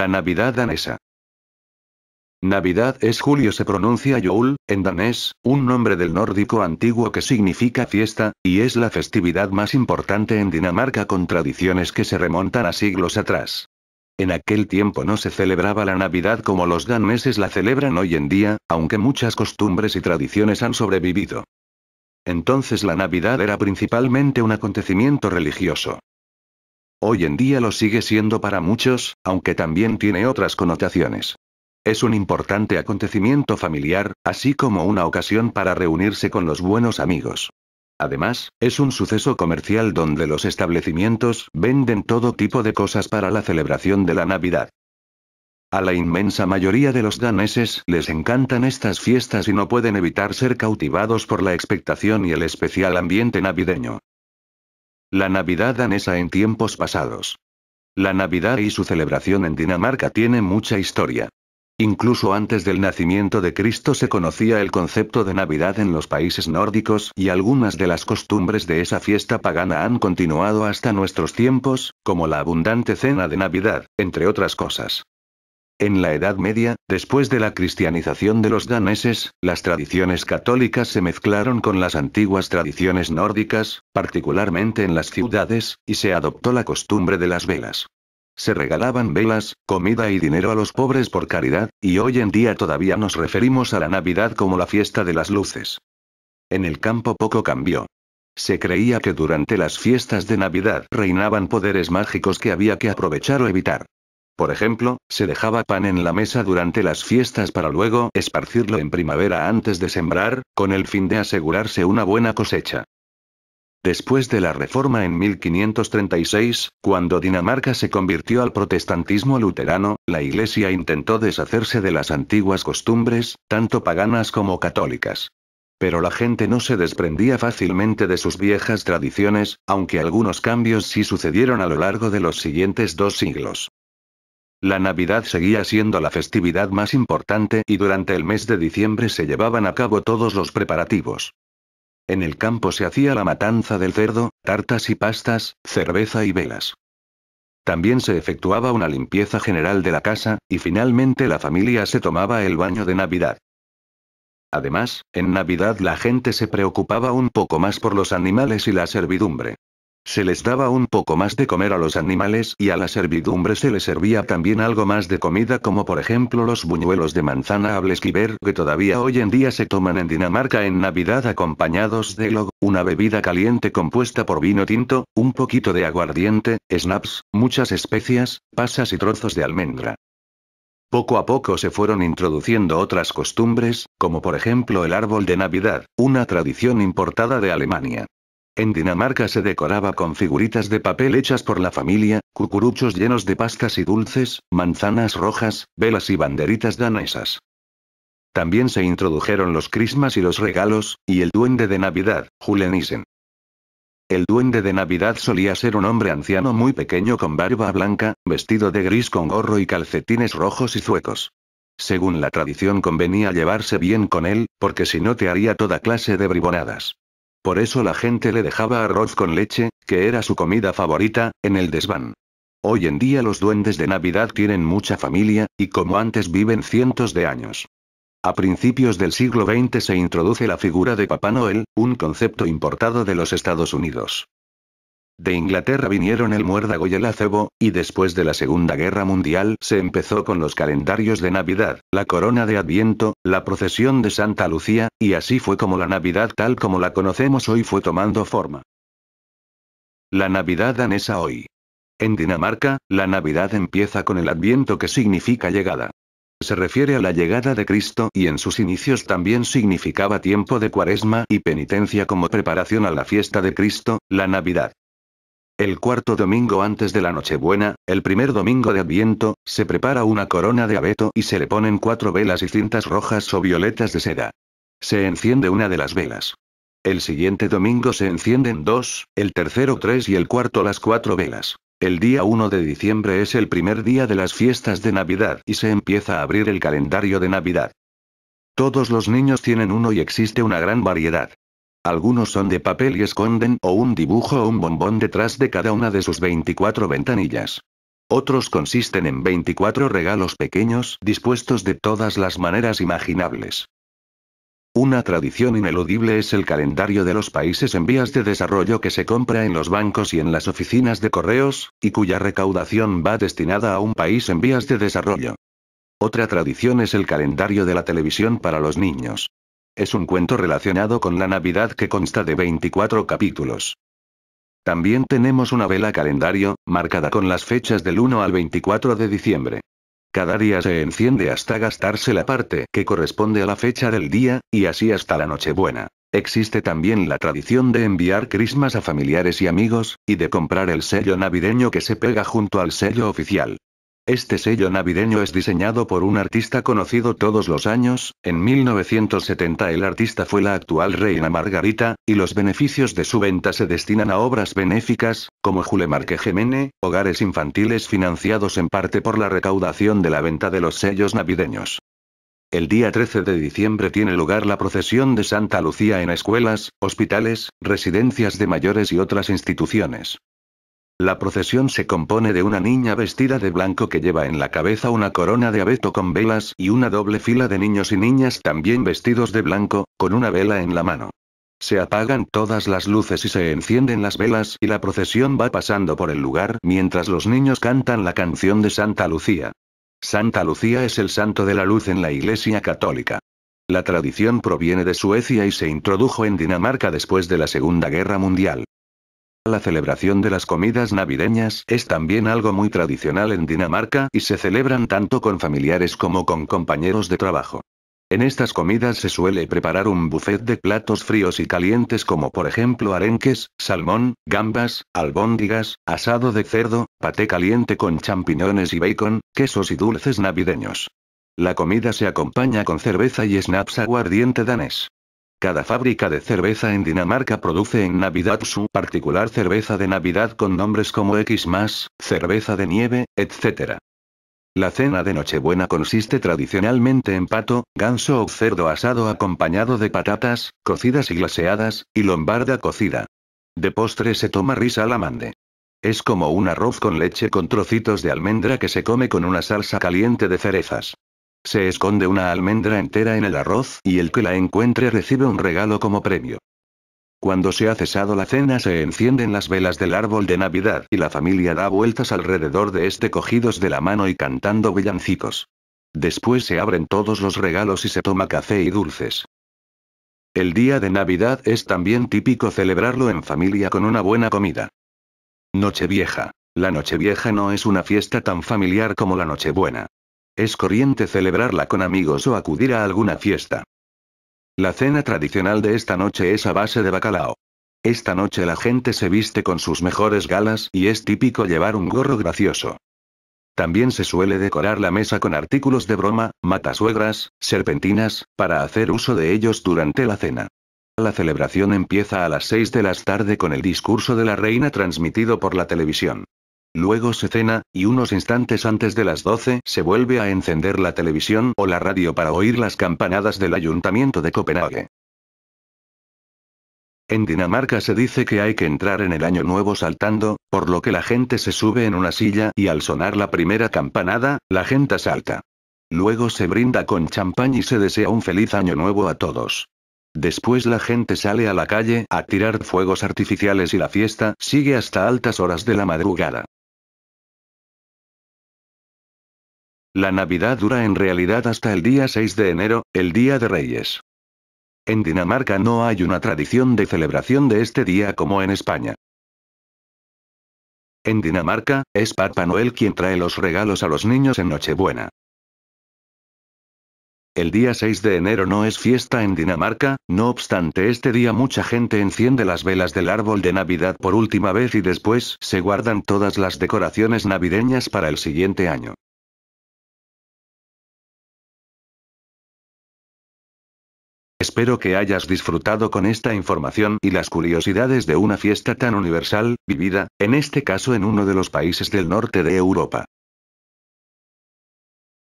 La Navidad danesa. Navidad es julio se pronuncia Joul, en danés, un nombre del nórdico antiguo que significa fiesta, y es la festividad más importante en Dinamarca con tradiciones que se remontan a siglos atrás. En aquel tiempo no se celebraba la Navidad como los daneses la celebran hoy en día, aunque muchas costumbres y tradiciones han sobrevivido. Entonces la Navidad era principalmente un acontecimiento religioso. Hoy en día lo sigue siendo para muchos, aunque también tiene otras connotaciones. Es un importante acontecimiento familiar, así como una ocasión para reunirse con los buenos amigos. Además, es un suceso comercial donde los establecimientos venden todo tipo de cosas para la celebración de la Navidad. A la inmensa mayoría de los daneses les encantan estas fiestas y no pueden evitar ser cautivados por la expectación y el especial ambiente navideño. La Navidad danesa en tiempos pasados. La Navidad y su celebración en Dinamarca tiene mucha historia. Incluso antes del nacimiento de Cristo se conocía el concepto de Navidad en los países nórdicos y algunas de las costumbres de esa fiesta pagana han continuado hasta nuestros tiempos, como la abundante cena de Navidad, entre otras cosas. En la Edad Media, después de la cristianización de los daneses, las tradiciones católicas se mezclaron con las antiguas tradiciones nórdicas, particularmente en las ciudades, y se adoptó la costumbre de las velas. Se regalaban velas, comida y dinero a los pobres por caridad, y hoy en día todavía nos referimos a la Navidad como la fiesta de las luces. En el campo poco cambió. Se creía que durante las fiestas de Navidad reinaban poderes mágicos que había que aprovechar o evitar. Por ejemplo, se dejaba pan en la mesa durante las fiestas para luego esparcirlo en primavera antes de sembrar, con el fin de asegurarse una buena cosecha. Después de la reforma en 1536, cuando Dinamarca se convirtió al protestantismo luterano, la Iglesia intentó deshacerse de las antiguas costumbres, tanto paganas como católicas. Pero la gente no se desprendía fácilmente de sus viejas tradiciones, aunque algunos cambios sí sucedieron a lo largo de los siguientes dos siglos. La Navidad seguía siendo la festividad más importante y durante el mes de diciembre se llevaban a cabo todos los preparativos. En el campo se hacía la matanza del cerdo, tartas y pastas, cerveza y velas. También se efectuaba una limpieza general de la casa, y finalmente la familia se tomaba el baño de Navidad. Además, en Navidad la gente se preocupaba un poco más por los animales y la servidumbre. Se les daba un poco más de comer a los animales y a la servidumbre se les servía también algo más de comida como por ejemplo los buñuelos de manzana a que todavía hoy en día se toman en Dinamarca en Navidad acompañados de log, una bebida caliente compuesta por vino tinto, un poquito de aguardiente, snaps, muchas especias, pasas y trozos de almendra. Poco a poco se fueron introduciendo otras costumbres, como por ejemplo el árbol de Navidad, una tradición importada de Alemania. En Dinamarca se decoraba con figuritas de papel hechas por la familia, cucuruchos llenos de pastas y dulces, manzanas rojas, velas y banderitas danesas. También se introdujeron los crismas y los regalos, y el duende de Navidad, Julenissen. El duende de Navidad solía ser un hombre anciano muy pequeño con barba blanca, vestido de gris con gorro y calcetines rojos y zuecos. Según la tradición convenía llevarse bien con él, porque si no te haría toda clase de bribonadas. Por eso la gente le dejaba arroz con leche, que era su comida favorita, en el desván. Hoy en día los duendes de Navidad tienen mucha familia, y como antes viven cientos de años. A principios del siglo XX se introduce la figura de Papá Noel, un concepto importado de los Estados Unidos. De Inglaterra vinieron el muérdago y el acebo, y después de la Segunda Guerra Mundial se empezó con los calendarios de Navidad, la corona de Adviento, la procesión de Santa Lucía, y así fue como la Navidad tal como la conocemos hoy fue tomando forma. La Navidad danesa hoy. En Dinamarca, la Navidad empieza con el Adviento que significa llegada. Se refiere a la llegada de Cristo y en sus inicios también significaba tiempo de cuaresma y penitencia como preparación a la fiesta de Cristo, la Navidad. El cuarto domingo antes de la Nochebuena, el primer domingo de Adviento, se prepara una corona de abeto y se le ponen cuatro velas y cintas rojas o violetas de seda. Se enciende una de las velas. El siguiente domingo se encienden dos, el tercero tres y el cuarto las cuatro velas. El día 1 de diciembre es el primer día de las fiestas de Navidad y se empieza a abrir el calendario de Navidad. Todos los niños tienen uno y existe una gran variedad. Algunos son de papel y esconden o un dibujo o un bombón detrás de cada una de sus 24 ventanillas. Otros consisten en 24 regalos pequeños dispuestos de todas las maneras imaginables. Una tradición ineludible es el calendario de los países en vías de desarrollo que se compra en los bancos y en las oficinas de correos, y cuya recaudación va destinada a un país en vías de desarrollo. Otra tradición es el calendario de la televisión para los niños. Es un cuento relacionado con la Navidad que consta de 24 capítulos. También tenemos una vela calendario, marcada con las fechas del 1 al 24 de diciembre. Cada día se enciende hasta gastarse la parte que corresponde a la fecha del día, y así hasta la Nochebuena. Existe también la tradición de enviar crismas a familiares y amigos, y de comprar el sello navideño que se pega junto al sello oficial. Este sello navideño es diseñado por un artista conocido todos los años, en 1970 el artista fue la actual reina Margarita, y los beneficios de su venta se destinan a obras benéficas, como Julemarque Gemene, hogares infantiles financiados en parte por la recaudación de la venta de los sellos navideños. El día 13 de diciembre tiene lugar la procesión de Santa Lucía en escuelas, hospitales, residencias de mayores y otras instituciones. La procesión se compone de una niña vestida de blanco que lleva en la cabeza una corona de abeto con velas y una doble fila de niños y niñas también vestidos de blanco, con una vela en la mano. Se apagan todas las luces y se encienden las velas y la procesión va pasando por el lugar mientras los niños cantan la canción de Santa Lucía. Santa Lucía es el santo de la luz en la Iglesia Católica. La tradición proviene de Suecia y se introdujo en Dinamarca después de la Segunda Guerra Mundial. La celebración de las comidas navideñas es también algo muy tradicional en Dinamarca y se celebran tanto con familiares como con compañeros de trabajo. En estas comidas se suele preparar un buffet de platos fríos y calientes como por ejemplo arenques, salmón, gambas, albóndigas, asado de cerdo, paté caliente con champiñones y bacon, quesos y dulces navideños. La comida se acompaña con cerveza y snaps aguardiente danés. Cada fábrica de cerveza en Dinamarca produce en Navidad su particular cerveza de Navidad con nombres como X, cerveza de nieve, etc. La cena de Nochebuena consiste tradicionalmente en pato, ganso o cerdo asado acompañado de patatas, cocidas y glaseadas, y lombarda cocida. De postre se toma risa amande. Es como un arroz con leche con trocitos de almendra que se come con una salsa caliente de cerezas. Se esconde una almendra entera en el arroz y el que la encuentre recibe un regalo como premio. Cuando se ha cesado la cena se encienden las velas del árbol de Navidad y la familia da vueltas alrededor de este cogidos de la mano y cantando villancicos. Después se abren todos los regalos y se toma café y dulces. El día de Navidad es también típico celebrarlo en familia con una buena comida. Nochevieja. La Nochevieja no es una fiesta tan familiar como la Nochebuena, es corriente celebrarla con amigos o acudir a alguna fiesta. La cena tradicional de esta noche es a base de bacalao. Esta noche la gente se viste con sus mejores galas y es típico llevar un gorro gracioso. También se suele decorar la mesa con artículos de broma, matasuegras, serpentinas, para hacer uso de ellos durante la cena. La celebración empieza a las 6 de la tarde con el discurso de la reina transmitido por la televisión. Luego se cena, y unos instantes antes de las 12 se vuelve a encender la televisión o la radio para oír las campanadas del ayuntamiento de Copenhague. En Dinamarca se dice que hay que entrar en el año nuevo saltando, por lo que la gente se sube en una silla y al sonar la primera campanada, la gente salta. Luego se brinda con champán y se desea un feliz año nuevo a todos. Después la gente sale a la calle a tirar fuegos artificiales y la fiesta sigue hasta altas horas de la madrugada. La Navidad dura en realidad hasta el día 6 de enero, el Día de Reyes. En Dinamarca no hay una tradición de celebración de este día como en España. En Dinamarca, es Papá Noel quien trae los regalos a los niños en Nochebuena. El día 6 de enero no es fiesta en Dinamarca, no obstante este día mucha gente enciende las velas del árbol de Navidad por última vez y después se guardan todas las decoraciones navideñas para el siguiente año. Espero que hayas disfrutado con esta información y las curiosidades de una fiesta tan universal, vivida, en este caso en uno de los países del norte de Europa.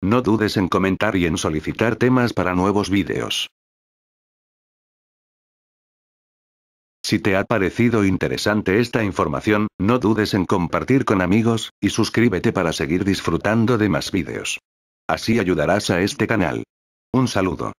No dudes en comentar y en solicitar temas para nuevos vídeos. Si te ha parecido interesante esta información, no dudes en compartir con amigos, y suscríbete para seguir disfrutando de más vídeos. Así ayudarás a este canal. Un saludo.